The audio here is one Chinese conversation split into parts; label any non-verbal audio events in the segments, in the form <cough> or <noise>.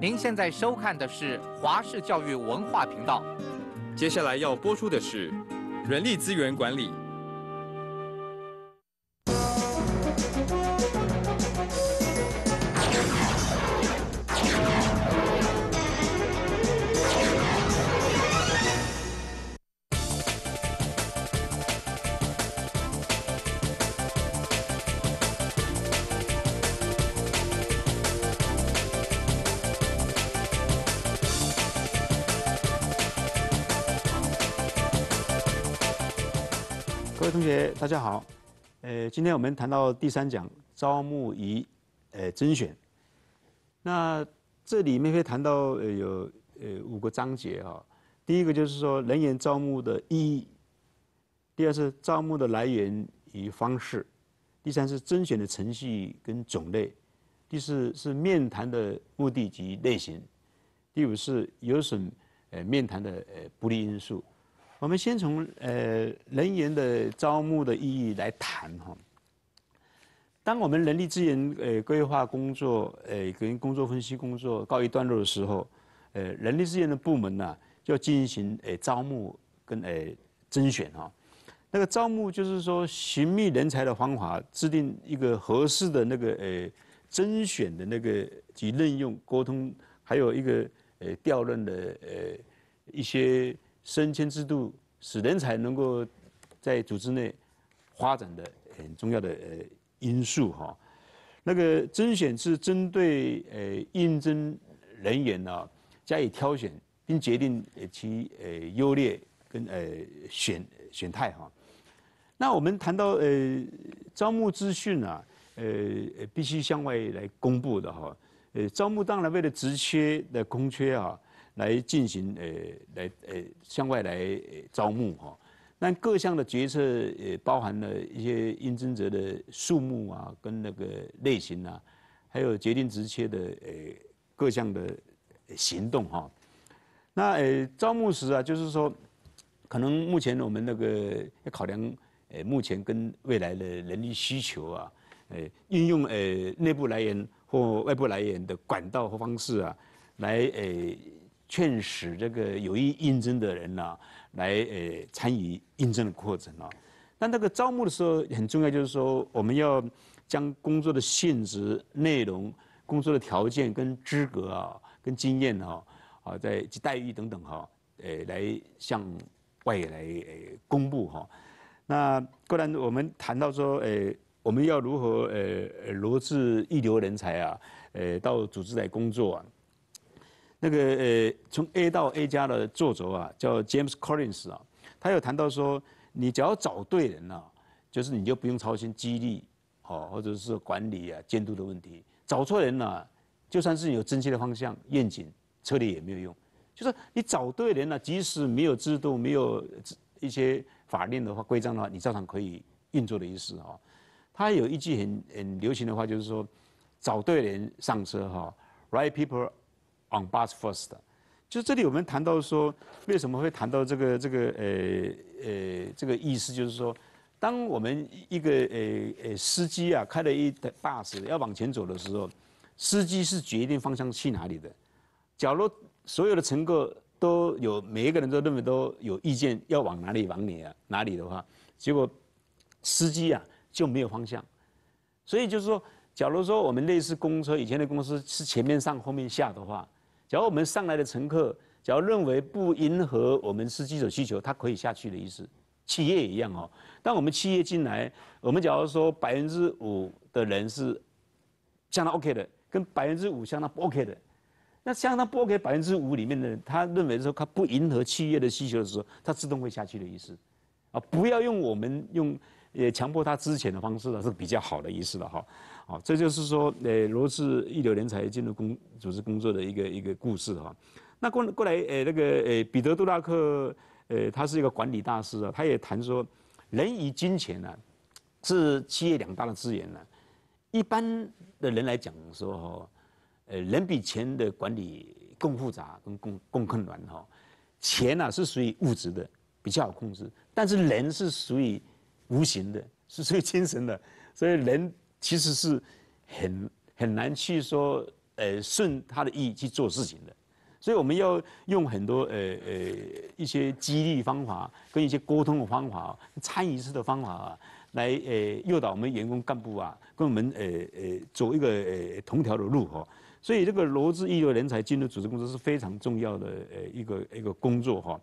您现在收看的是华视教育文化频道，接下来要播出的是人力资源管理。大家好，呃，今天我们谈到第三讲招募与，呃，甄选。那这里面会谈到呃有呃五个章节哈。第一个就是说人员招募的意义，第二是招募的来源与方式，第三是甄选的程序跟种类，第四是面谈的目的及类型，第五是有损呃面谈的呃不利因素。我们先从呃人员的招募的意义来谈哈。当我们人力资源呃规划工作呃跟工作分析工作告一段落的时候，呃人力资源的部门呢要进行诶招募跟诶甄选哈。那个招募就是说寻觅人才的方法，制定一个合适的那个诶甄选的那个及任用沟通，还有一个诶调任的诶一些。升迁制度使人才能够在组织内发展的很重要的呃因素哈。那个甄选是针对呃应征人员呢加以挑选，并决定其呃优劣跟呃选选态哈。那我们谈到呃招募资讯啊，呃必须向外来公布的哈。呃招募当然为了职缺的空缺啊。来进行呃来呃向外来呃，招募哈。那各项的决策也包含了一些应征者的数目啊，跟那个类型啊，还有决定直接的呃各项的行动哈。那呃招募时啊，就是说，可能目前我们那个要考量呃目前跟未来的人力需求啊，呃运用呃内部来源或外部来源的管道和方式啊，来呃劝使这个有意应征的人呢，来呃参与应征的过程啊。但那个招募的时候很重要，就是说我们要将工作的性质、内容、工作的条件跟资格啊、跟经验哈啊，在待遇等等哈，呃来向外来呃公布哈。那固然我们谈到说，呃，我们要如何呃罗致一流人才啊，呃到组织来工作。啊。那个呃，从 A 到 A 加的作者啊，叫 James Collins 啊，他有谈到说，你只要找对人啊，就是你就不用操心激励，哦，或者是管理啊、监督的问题。找错人了，就算是有正确的方向、愿景、策略也没有用。就是你找对人了，即使没有制度、没有一些法令的话、规章的话，你照常可以运作的意思哦。他有一句很很流行的话，就是说，找对人上车哈，right people。On bus first，就这里我们谈到说，为什么会谈到这个这个呃呃这个意思，就是说，当我们一个呃呃司机啊开了一台 bus 要往前走的时候，司机是决定方向去哪里的。假如所有的乘客都有每一个人都认为都有意见要往哪里往里啊哪里的话，结果司机啊就没有方向。所以就是说，假如说我们类似公车以前的公司是前面上后面下的话。假如我们上来的乘客，假如认为不迎合我们司机的需求，他可以下去的意思。企业也一样哦。当我们企业进来，我们假如说百分之五的人是相当 OK 的，跟百分之五相当不 OK 的，那相当不 OK 百分之五里面的，人，他认为说他不迎合企业的需求的时候，他自动会下去的意思。啊，不要用我们用也强迫他之前的方式了，是比较好的意思了哈。好，这就是说，呃，罗氏一流人才进入工组织工作的一个一个故事哈。那过过来，呃，那个，呃，彼得·杜拉克，呃，他是一个管理大师啊，他也谈说，人与金钱呢，是企业两大的资源啊。一般的人来讲说，呃，人比钱的管理更复杂、更更更困难哈。钱呢是属于物质的，比较好控制，但是人是属于无形的，是属于精神的，所以人。其实是很很难去说，呃，顺他的意去做事情的，所以我们要用很多呃呃一些激励方法跟一些沟通的方法、参与式的方法来呃诱导我们员工干部啊，跟我们呃呃走一个呃同条的路哈。所以这个罗志一流人才进入组织工作是非常重要的呃一个一个工作哈。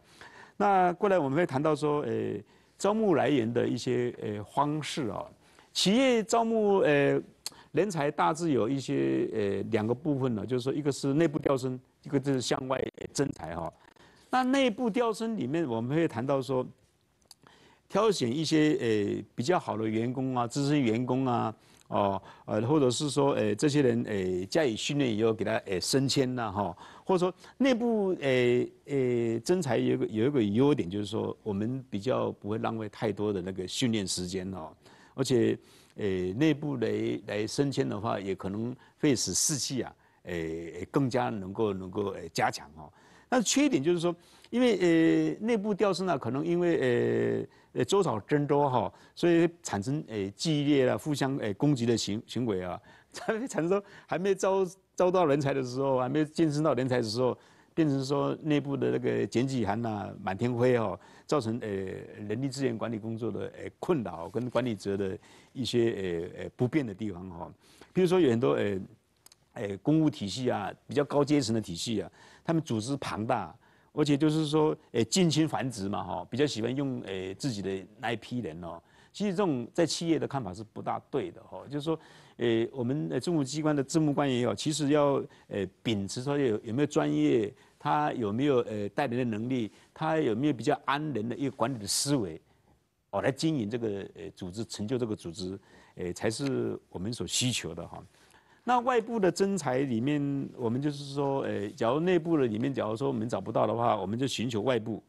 那过来我们会谈到说，呃，招募来源的一些呃方式啊。企业招募呃人才大致有一些呃两个部分呢，就是说一个是内部调升，一个就是向外增才哈。那内部调升里面我们会谈到说，挑选一些呃比较好的员工啊，资深员工啊，哦呃或者是说呃这些人呃加以训练以后给他呃升迁呐哈，或者说内部呃呃增才有个有一个优点就是说我们比较不会浪费太多的那个训练时间哦。而且，诶，内部来来升迁的话，也可能会使士气啊，诶，更加能够能够诶加强哦。但是缺点就是说，因为呃内部调升呢，可能因为呃呃周朝增多哈，所以产生诶激烈啊，互相诶攻击的行行为啊，才 <laughs> 会产生，还没招招到人才的时候，还没晋升到人才的时候。变成说内部的那个检举函呐满天飞哦，造成呃人力资源管理工作的呃困扰跟管理者的一些呃呃不便的地方哦。比如说有很多呃呃公务体系啊比较高阶层的体系啊，他们组织庞大，而且就是说诶近亲繁殖嘛哈，比较喜欢用诶自己的那一批人哦。其实这种在企业的看法是不大对的哈，就是说诶我们政府机关的政务官也有，其实要诶秉持说有有没有专业。他有没有呃带领的能力？他有没有比较安人的一个管理的思维？哦，来经营这个呃组织，成就这个组织，呃，才是我们所需求的哈。那外部的征才里面，我们就是说，呃，假如内部的里面，假如说我们找不到的话，我们就寻求外部，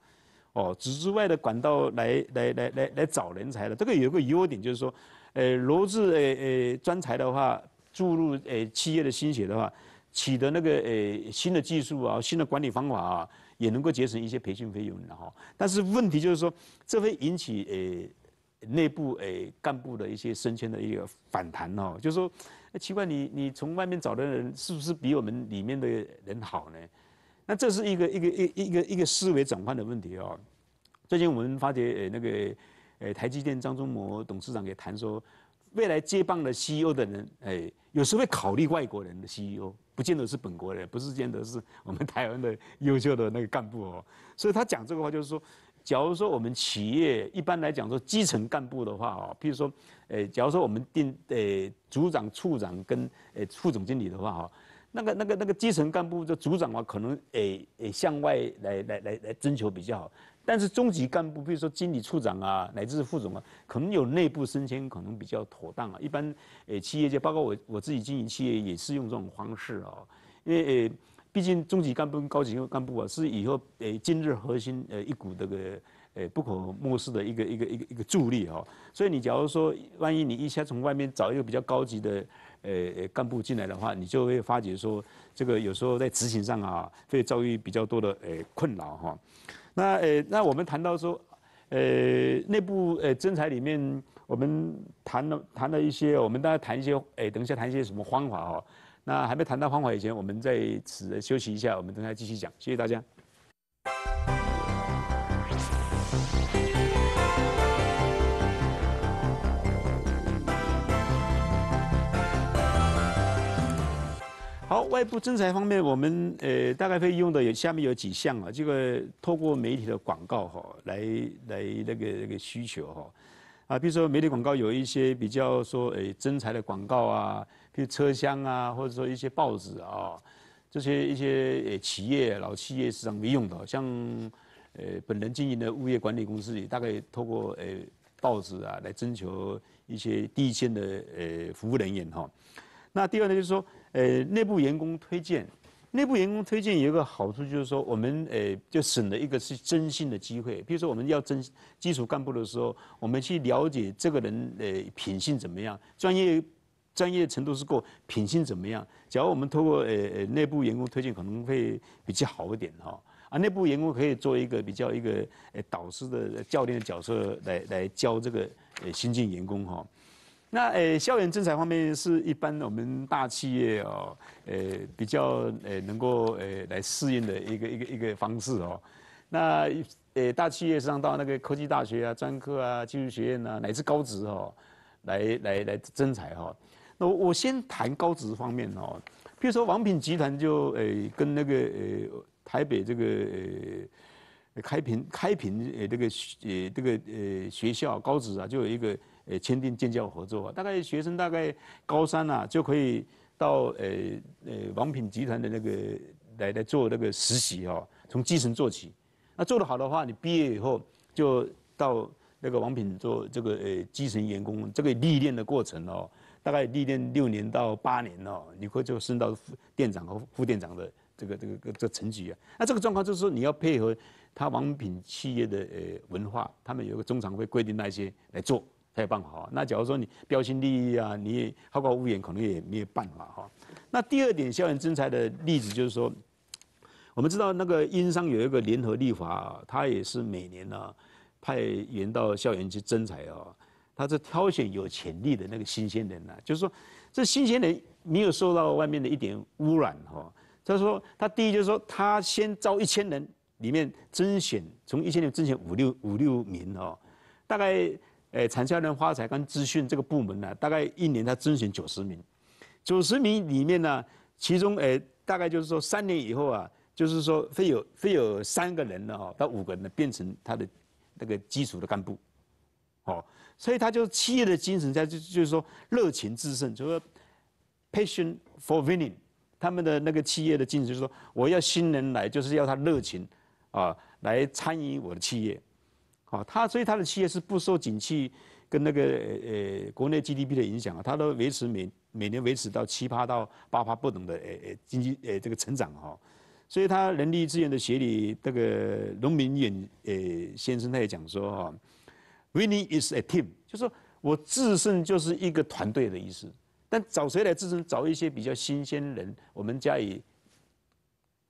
哦，组织外的管道来来来来来找人才的。这个有个优点，就是说，呃，罗志呃呃专才的话，注入呃企业的心血的话。取得那个诶新的技术啊，新的管理方法啊，也能够节省一些培训费用的哈。但是问题就是说，这会引起诶内部诶干部的一些升迁的一个反弹哦。就说，奇怪，你你从外面找的人是不是比我们里面的人好呢？那这是一个一个一一个一个思维转换的问题哦。最近我们发觉诶那个诶台积电张忠谋董事长也谈说，未来接棒的 CEO 的人诶。有时会考虑外国人的 CEO，不见得是本国人，不是见得是我们台湾的优秀的那个干部哦。所以他讲这个话就是说，假如说我们企业一般来讲说基层干部的话哦，譬如说，诶，假如说我们定诶组长、处长跟诶副总经理的话哈，那个那个那个基层干部的组长啊，可能诶诶向外来来来来征求比较好。但是中级干部，比如说经理、处长啊，乃至是副总啊，可能有内部升迁，可能比较妥当啊。一般诶，企业界，包括我我自己经营企业，也是用这种方式啊。因为诶，毕竟中级干部跟高级干部啊，是以后诶今日核心诶一股这个诶不可漠视的一个一个一个一个助力哦。所以你假如说，万一你一下从外面找一个比较高级的诶干部进来的话，你就会发觉说，这个有时候在执行上啊，会遭遇比较多的诶困扰哈。那诶，那我们谈到说，诶，内部诶真才里面，我们谈了谈了一些，我们大家谈一些，诶，等一下谈一些什么方法哦。那还没谈到方法以前，我们在此休息一下，我们等下继续讲，谢谢大家。好，外部征才方面，我们呃大概会用的有下面有几项啊。这个透过媒体的广告哈，来来那个那个需求哈，啊，比如说媒体广告有一些比较说诶征才的广告啊，譬如车厢啊，或者说一些报纸啊，这些一些诶企业老企业市场会用的，像诶本人经营的物业管理公司，也大概透过诶报纸啊来征求一些地线的诶服务人员哈。那第二呢，就是说。呃，内部员工推荐，内部员工推荐有一个好处，就是说我们呃，就省了一个是征信的机会。比如说我们要征基础干部的时候，我们去了解这个人呃品性怎么样，专业专业程度是够，品性怎么样？假如我们通过呃呃内部员工推荐，可能会比较好一点哈。啊，内部员工可以做一个比较一个呃导师的教练的角色来来教这个呃新进员工哈。那诶，校园增才方面是一般我们大企业哦，诶比较诶能够诶来适应的一个一个一个方式哦。那诶大企业上到那个科技大学啊、专科啊、技术学院啊，乃至高职哦，来来来增才哈。那我先谈高职方面哦，譬如说王品集团就诶跟那个诶台北这个。开平开平呃这个呃这个呃学校高职啊就有一个呃签订建教合作，大概学生大概高三啊就可以到呃呃王品集团的那个来来做那个实习哦，从基层做起。那做得好的话，你毕业以后就到那个王品做这个呃基层员工，这个历练的过程哦，大概历练六年到八年哦，你会就升到副店长和副店长的这个这个这个层级啊。那这个状况就是说你要配合。他王品企业的呃文化，他们有个中常会规定那些来做，才有办法哈。那假如说你标新立异啊，你好高骛远，可能也没有办法哈。那第二点，校园征才的例子就是说，我们知道那个英商有一个联合立法，他也是每年呢派员到校园去征才哦。他是挑选有潜力的那个新鲜人啊，就是说这新鲜人没有受到外面的一点污染哈。他说他第一就是说，他先招一千人。里面甄选从一千年甄选五六五六名哦，大概呃产销量、发财跟资讯这个部门呢，大概一年他甄选九十名，九十名里面呢，其中呃大概就是说三年以后啊，就是说会有会有三个人的哦，到五个人变成他的那个基础的干部，哦，所以他就是企业的精神在就就是说热情制胜，就是 p a s s i o n for winning，他们的那个企业的精神就是说我要新人来就是要他热情。啊，来参与我的企业，好，他所以他的企业是不受景气跟那个呃国内 GDP 的影响啊，他都维持每每年维持到七趴到八趴不等的呃呃经济呃这个成长哈，所以他人力资源的协理，那个农民远呃先生他也讲说哈，Winning is a team，就说我自身就是一个团队的意思，但找谁来自身，找一些比较新鲜人，我们加以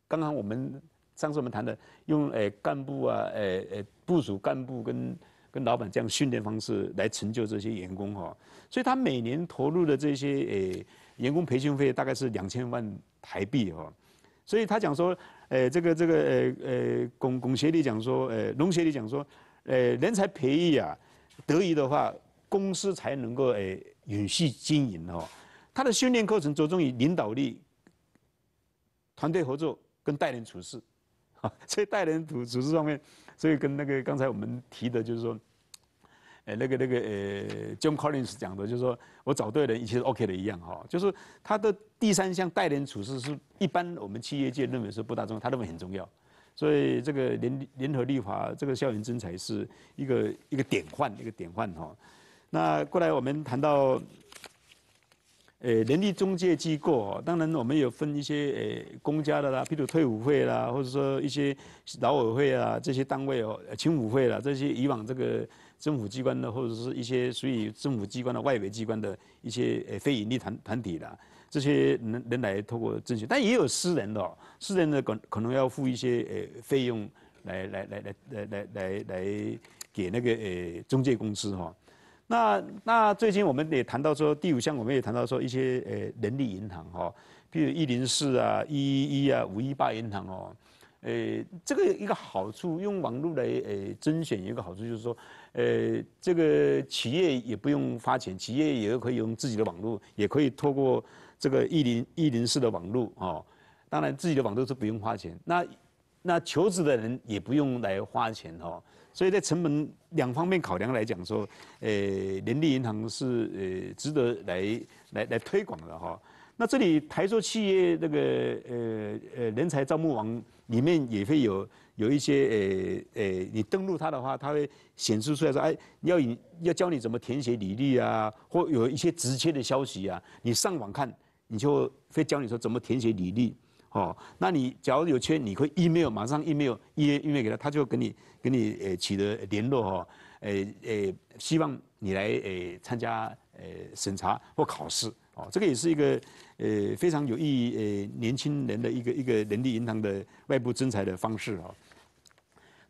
刚刚我们。上次我们谈的用诶干部啊诶诶部署干部跟跟老板这样训练方式来成就这些员工哈，所以他每年投入的这些诶员工培训费大概是两千万台币哈，所以他讲说诶这个这个诶诶龚龚学礼讲说诶龙学里讲说诶人才培育啊，得以的话公司才能够诶永续经营哦，他的训练课程着重于领导力、团队合作跟待人处事。<laughs> 所以待人处处事上面，所以跟那个刚才我们提的，就是说，呃，那个那个呃，John Collins 讲的，就是说我找对人，切是 OK 的一样哈。就是他的第三项待人处事，是一般我们企业界认为是不大重要，他认为很重要。所以这个联联合立法，这个校园征才是一个一个典范，一个典范哈。那过来我们谈到。诶，人力中介机构哦，当然我们有分一些诶公家的啦，譬如退伍会啦，或者说一些劳委会啊这些单位哦，青辅会啦这些以往这个政府机关的，或者是一些属于政府机关的外围机关的一些诶非盈利团团体啦，这些能能来透过争取，但也有私人的，私人的可可能要付一些诶费用来来来来来来来来给那个诶中介公司哈。那那最近我们也谈到说第五项，我们也谈到说一些呃人力银行哈，比如一零四啊、一一一啊、五一八银行哦，诶，这个一个好处，用网络来诶甄选，一个好处就是说，诶，这个企业也不用花钱，企业也可以用自己的网络，也可以透过这个一零一零四的网络哦，当然自己的网络是不用花钱。那那求职的人也不用来花钱哦，所以在成本两方面考量来讲说，呃，人力银行是呃值得来来来推广的哈。那这里台塑企业那个呃呃人才招募网里面也会有有一些呃呃，你登录它的话，它会显示出来说，哎，要要教你怎么填写履历啊，或有一些直接的消息啊，你上网看，你就会教你说怎么填写履历。哦，那你假如有缺，你可以 email 马上 email email 给他，他就跟你跟你呃取得联络哈，呃呃，希望你来呃参加呃审查或考试哦，这个也是一个呃非常有意义呃年轻人的一个一个人力银行的外部征才的方式哦。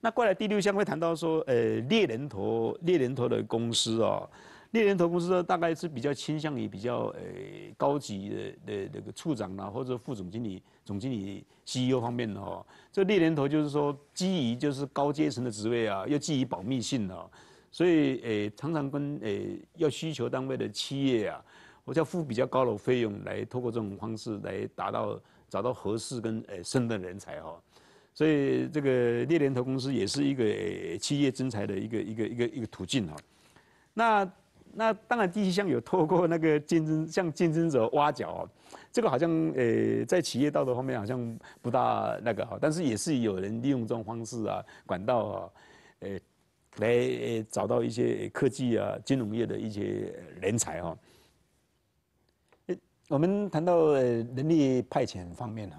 那过来第六项会谈到说，呃，猎人头猎人头的公司哦。猎人头公司呢，大概是比较倾向于比较诶高级的的那个处长啦，或者副总经理、总经理、CEO 方面的哈。这猎人头就是说，基于就是高阶层的职位啊，又基于保密性哦，所以诶常常跟诶要需求单位的企业啊，我叫付比较高的费用来，透过这种方式来达到找到合适跟诶胜的人才哈。所以这个猎人头公司也是一个企业增才的一个一个一个一个途径哈。那那当然，第一项有透过那个竞争，向竞争者挖角，这个好像呃在企业道德方面好像不大那个哈，但是也是有人利用这种方式啊，管道啊，呃，来找到一些科技啊、金融业的一些人才哦。我们谈到人力派遣方面哈，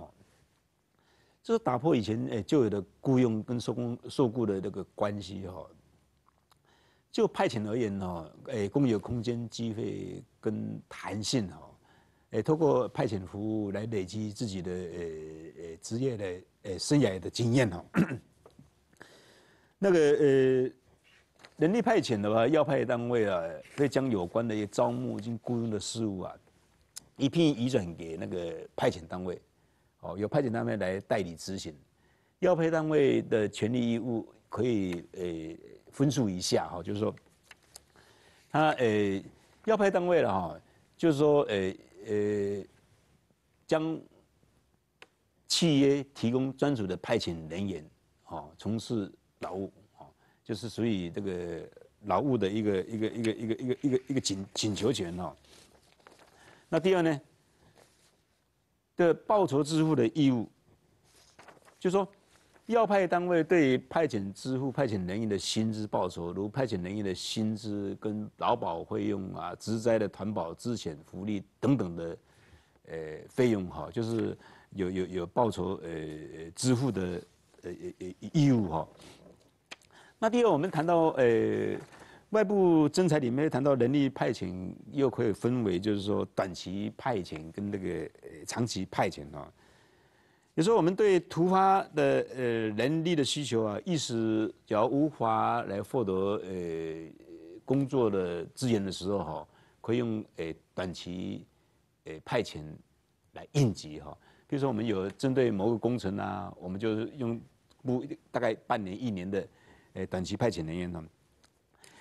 就是打破以前诶旧有的雇佣跟受工受雇的那个关系哈。就派遣而言呢，诶，更有空间、机会跟弹性哈，诶，通过派遣服务来累积自己的诶诶职业的诶生涯的经验哈。那个呃，人力派遣的话，要派单位啊会将有关的一些招募、已经雇佣的事务啊，一并移转给那个派遣单位，哦，由派遣单位来代理执行。要派单位的权利义务可以诶。分数以下哈，就是说，他呃要派单位了哈，就是说呃呃将契约提供专属的派遣人员，哦，从事劳务，哦，就是属于这个劳务的一个一个一个一个一个一个一个请请求权哦。那第二呢，的报酬支付的义务，就说。要派单位对派遣支付派遣人员的薪资报酬，如派遣人员的薪资跟劳保费用啊，职灾的团保、职险、福利等等的，呃，费用哈，就是有有有报酬呃支付的呃呃呃义务哈。那第二，我们谈到呃外部征财里面谈到人力派遣，又可以分为就是说短期派遣跟那个呃长期派遣哈。有时候我们对突发的呃人力的需求啊，一时要无法来获得呃工作的资源的时候哈，可以用诶短期诶派遣来应急哈。比如说我们有针对某个工程啊，我们就是用不大概半年一年的诶短期派遣人员呢。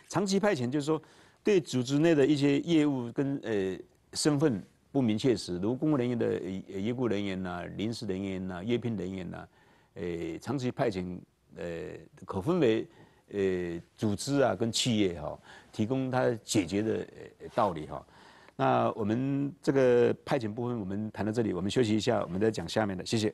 长期派遣就是说对组织内的一些业务跟呃身份。不明确时，如公务人员的、医护人员呐、临时人员呐、阅聘人员呐，呃，长期派遣，呃，可分为，呃组织啊跟企业哈，提供他解决的呃道理哈。那我们这个派遣部分，我们谈到这里，我们休息一下，我们再讲下面的，谢谢。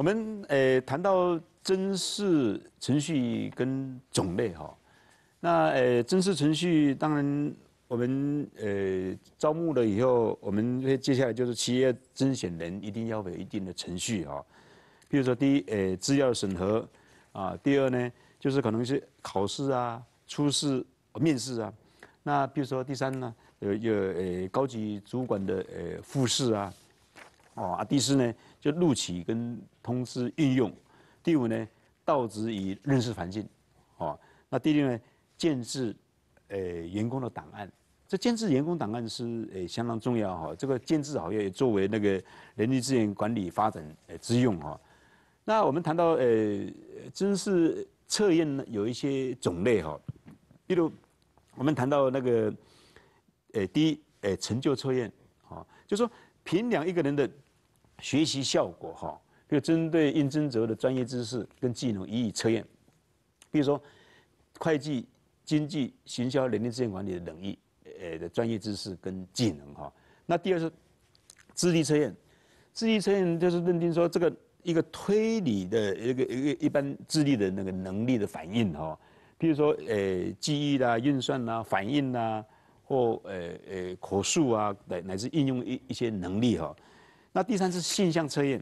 我们呃谈到甄试程序跟种类哈，那呃甄试程序当然我们呃招募了以后，我们接下来就是企业甄选人一定要有一定的程序哈。比如说第一呃资料审核啊，第二呢就是可能是考试啊、初试、面试啊。那比如说第三呢有有呃高级主管的呃复试啊。哦啊，第四呢，就录取跟通知运用；第五呢，告知与认识环境；哦，那第六呢，建制，呃，员工的档案。这建制员工档案是呃相当重要哈。这个建制好像也作为那个人力资源管理发展呃之用哈。那我们谈到呃，真是测验呢有一些种类哈，比如我们谈到那个，呃，第一，呃，成就测验，哦，就说。评量一个人的学习效果，哈，就针对应征者的专业知识跟技能予以测验，比如说会计、经济、行销、人力资源管理的能力，呃，的专业知识跟技能，哈。那第二是智力测验，智力测验就是认定说这个一个推理的一个一个一般智力的那个能力的反应，哈。比如说，呃，记忆啦、运算啦、反应啦。或呃呃口述啊乃乃至应用一一些能力哈，那第三是现象测验。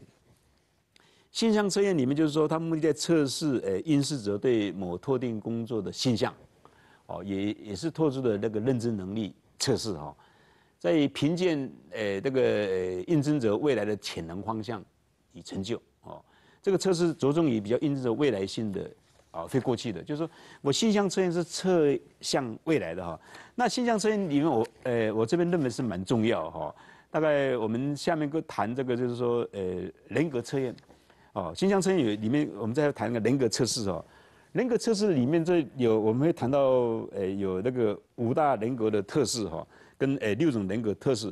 现象测验里面就是说，它目的在测试呃应试者对某特定工作的现象，哦也也是特殊的那个认知能力测试哈，在评鉴呃这个呃应征者未来的潜能方向与成就哦，这个测试着重于比较应征者未来性的。啊，会过去的，就是说我形象测验是测向未来的哈。那形象测验里面，我呃，我这边认为是蛮重要哈。大概我们下面会谈这个，就是说呃，人格测验。哦，形象测验有里面，我们再谈个人格测试哦。人格测试里面，这有我们会谈到呃，有那个五大人格的特质哈，跟呃六种人格特质。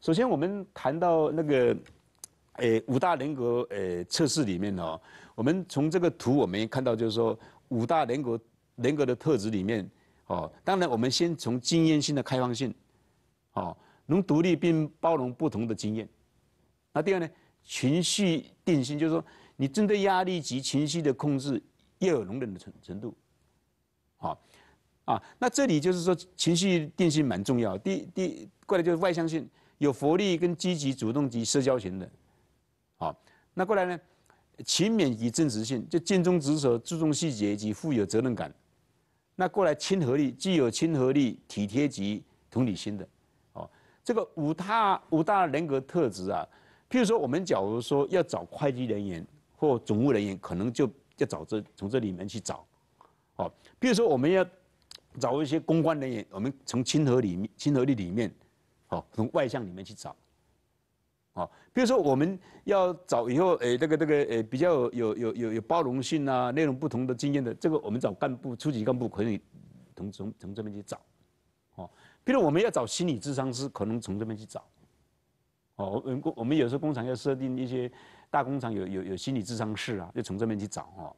首先，我们谈到那个呃五大人格呃测试里面哦。我们从这个图，我们也看到，就是说五大人格人格的特质里面，哦，当然我们先从经验性的开放性，哦，能独立并包容不同的经验。那第二呢，情绪定性，就是说你针对压力及情绪的控制，要有容忍的程程度，好，啊，那这里就是说情绪定性蛮重要。第第过来就是外向性，有活力跟积极主动及社交型的，好，那过来呢？勤勉及正直性，就尽忠职守、注重细节及富有责任感。那过来亲和力，具有亲和力、体贴及同理心的。哦，这个五大五大人格特质啊。譬如说，我们假如说要找会计人员或总务人员，可能就要找这从这里面去找。哦，譬如说我们要找一些公关人员，我们从亲和里面亲和力里面，哦，从外向里面去找。哦，比如说我们要找以后诶，这个这个诶，比较有有有有包容性啊，内容不同的经验的，这个我们找干部、初级干部可以从从从这边去找。哦，比如我们要找心理智商师，可能从这边去找。哦，我们工我们有时候工厂要设定一些大工厂有有有心理智商室啊，就从这边去找。哦，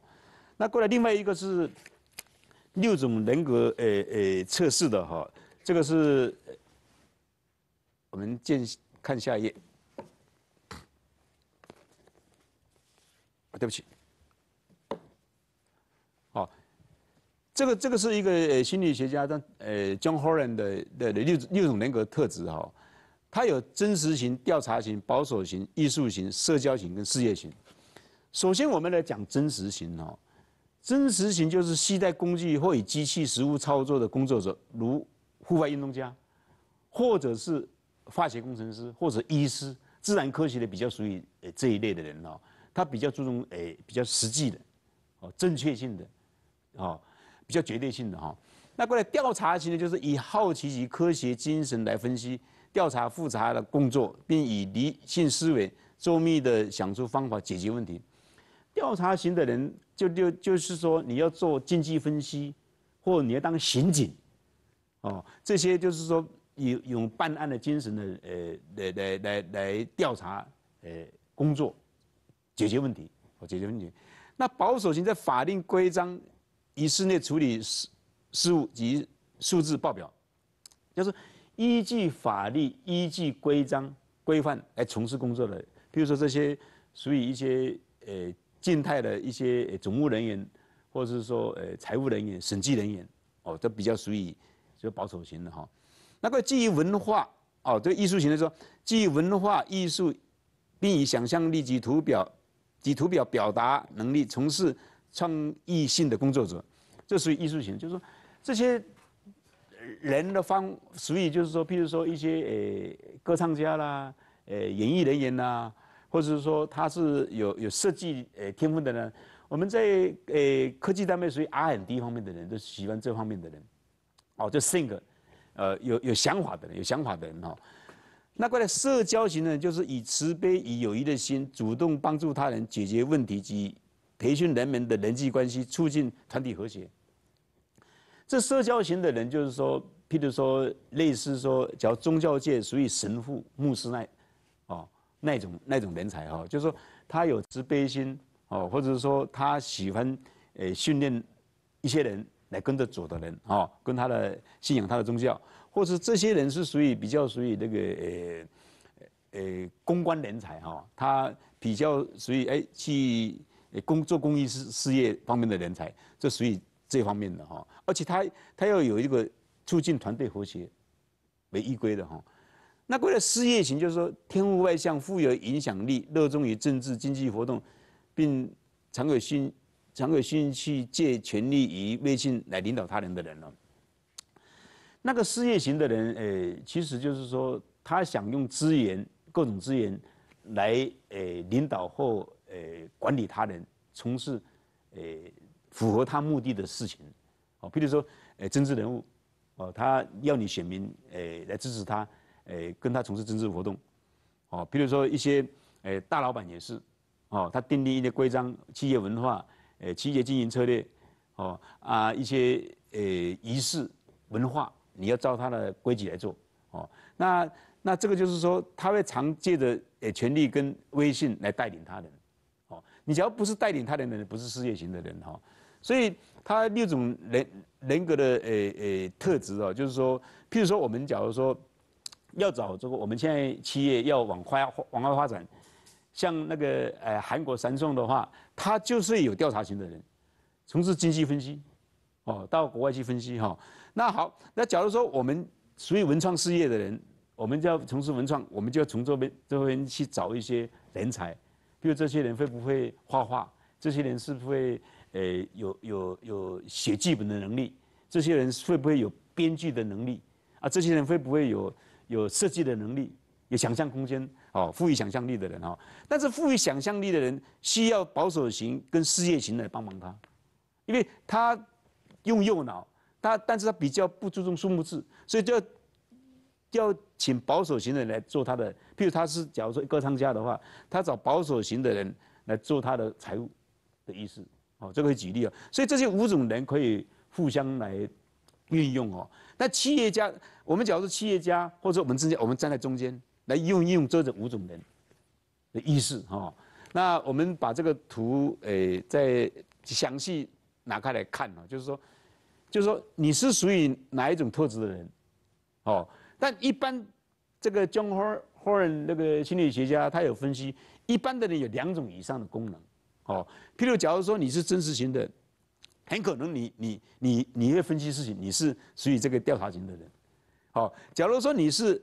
那过来另外一个是六种人格诶诶测试的哈，这个是我们见看下一页。对不起，好，这个这个是一个心理学家的呃，John h o r a n 的的六六种人格特质哈，他有真实型、调查型、保守型、艺术型、社交型跟事业型。首先，我们来讲真实型哈，真实型就是携带工具或以机器实物操作的工作者，如户外运动家，或者是化学工程师或者医师，自然科学的比较属于呃这一类的人哈。他比较注重诶，比较实际的，哦，正确性的，哦，比较绝对性的哈。那过来调查型的就是以好奇及科学精神来分析调查复查的工作，并以理性思维周密的想出方法解决问题。调查型的人就就就是说，你要做经济分析，或者你要当刑警，哦，这些就是说以用办案的精神的呃来来来来调查呃工作。解决问题，我解决问题。那保守型在法定规章以室内处理事事务及数字报表，就是依据法律、依据规章规范来从事工作的。比如说这些属于一些呃静态的一些总务人员，或者是说呃财务人员、审计人员哦，都比较属于就保守型的哈。那个基于文化哦，对艺术型来说，基于文化艺术，并以想象力及图表。以图表表达能力从事创意性的工作者，这属于艺术型，就是说这些人的方属于就是说，譬如说一些诶歌唱家啦，诶演艺人员啦，或者是说他是有有设计诶天分的呢，我们在诶科技单位属于 R&D 方面的人，都喜欢这方面的人，哦，就 think，呃有有想法的人，有想法的人哦。那过来社交型呢，就是以慈悲、以友谊的心，主动帮助他人解决问题及培训人们的人际关系，促进团体和谐。这社交型的人，就是说，譬如说，类似说，叫宗教界属于神父、牧师那，哦，那种那种人才哈，就是说，他有慈悲心哦，或者是说，他喜欢呃，训练一些人。来跟着走的人，哦，跟他的信仰、他的宗教，或是这些人是属于比较属于那个呃呃公关人才哈，他比较属于哎去工做公益事事业方面的人才，这属于这方面的哈。而且他他要有一个促进团队和谐为依归的哈。那过了事业型，就是说天赋外向、富有影响力、热衷于政治经济活动，并常有新。常有兴趣借权力与威信来领导他人的人了。那个事业型的人，诶，其实就是说，他想用资源、各种资源，来诶领导或诶管理他人，从事诶符合他目的的事情。哦，比如说，诶政治人物，哦，他要你选民诶来支持他，诶跟他从事政治活动。哦，比如说一些诶大老板也是，哦，他订立一些规章、企业文化。诶，企业经营策略，哦啊，一些诶仪式文化，你要照他的规矩来做，哦，那那这个就是说，他会常借着诶权力跟威信来带领他人，哦，你只要不是带领他人的人，不是事业型的人哈，所以他六种人人格的诶诶特质哦，就是说，譬如说我们假如说要找这个，我们现在企业要往快往外发展。像那个呃韩国三重的话，他就是有调查型的人，从事经济分析，哦，到国外去分析哈。那好，那假如说我们属于文创事业的人，我们就要从事文创，我们就要从这边这边去找一些人才。比如这些人会不会画画？这些人是不是呃有有有写剧本的能力？这些人会不会有编剧的能力？啊，这些人会不会有有设计的能力？有想象空间哦，赋予想象力的人哦，但是赋予想象力的人需要保守型跟事业型来帮忙他，因为他用右脑，他但是他比较不注重数目字，所以就要要请保守型的来做他的，譬如他是假如说歌唱家的话，他找保守型的人来做他的财务的意思哦，这个举例哦。所以这些五种人可以互相来运用哦。那企业家，我们假如说企业家，或者我们之间，我们站在中间。来用一用这五种人的意识哈。那我们把这个图诶再详细拿开来看哦，就是说，就是说你是属于哪一种特质的人哦？但一般这个 John h o r l a n 那个心理学家他有分析，一般的人有两种以上的功能哦。譬如假如说你是真实型的，很可能你你你你会分析事情，你是属于这个调查型的人。好，假如说你是。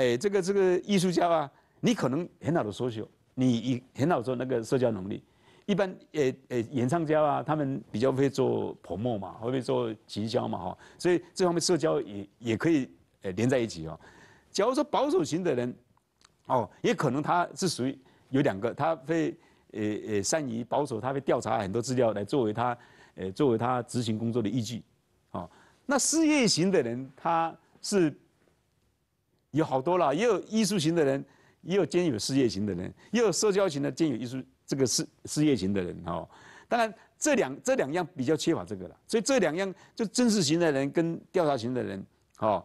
哎，这个这个艺术家啊，你可能很好的说学，你一很好做那个社交能力。一般，呃呃演唱家啊，他们比较会做 promo 嘛，会做行销嘛，哈。所以这方面社交也也可以呃连在一起哦。假如说保守型的人，哦，也可能他是属于有两个，他会呃呃善于保守，他会调查很多资料来作为他呃作为他执行工作的依据。哦，那事业型的人，他是。有好多了，也有艺术型的人，也有兼有事业型的人，也有社交型的兼有艺术这个事事业型的人哦。当然，这两这两样比较缺乏这个了，所以这两样就政治型的人跟调查型的人哦，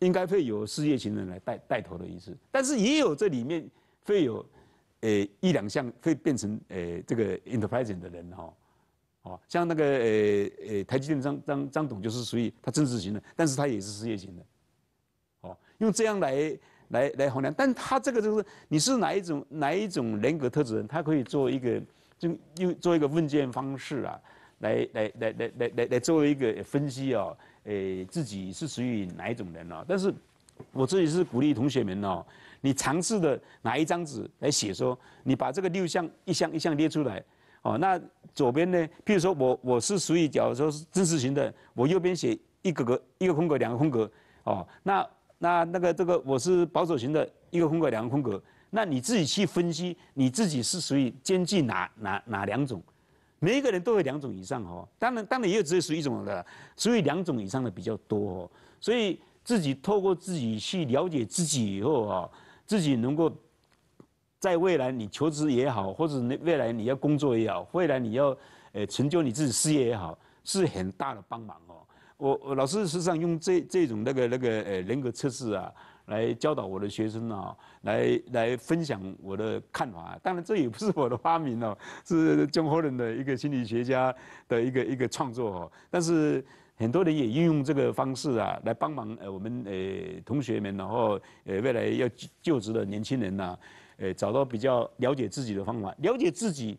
应该会有事业型的人来带带头的意思。但是也有这里面会有，呃一两项会变成呃这个 interpret 的人哦，哦像那个呃呃台积电张张张董就是属于他政治型的，但是他也是事业型的。用这样来来来衡量，但他这个就是你是哪一种哪一种人格特质人，他可以做一个就用做一个问卷方式啊，来来来来来来来作为一个分析啊，诶自己是属于哪一种人哦？但是，我这里是鼓励同学们哦，你尝试的拿一张纸来写，说你把这个六项一项一项列出来哦。那左边呢，譬如说我我是属于假如说是知识型的，我右边写一格格一个空格两个空格哦，那。那那个这个我是保守型的一个风格，两个风格。那你自己去分析，你自己是属于兼具哪哪哪两种？每一个人都有两种以上哦。当然，当然也有只有属于一种的，所以两种以上的比较多哦。所以自己透过自己去了解自己以后啊，自己能够在未来你求职也好，或者未来你要工作也好，未来你要呃成就你自己事业也好，是很大的帮忙哦。我我老师实际上用这这种那个那个呃人格测试啊，来教导我的学生啊，来来分享我的看法。当然，这也不是我的发明哦，是中国人的一个心理学家的一个一个创作哦。但是很多人也运用这个方式啊，来帮忙呃我们呃同学们，然后呃未来要就职的年轻人呐，呃找到比较了解自己的方法，了解自己，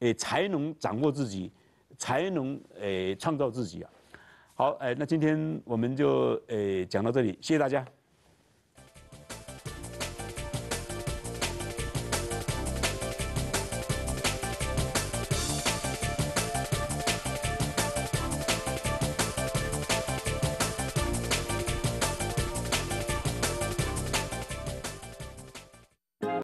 诶才能掌握自己，才能诶创造自己啊。好，哎，那今天我们就哎讲到这里，谢谢大家。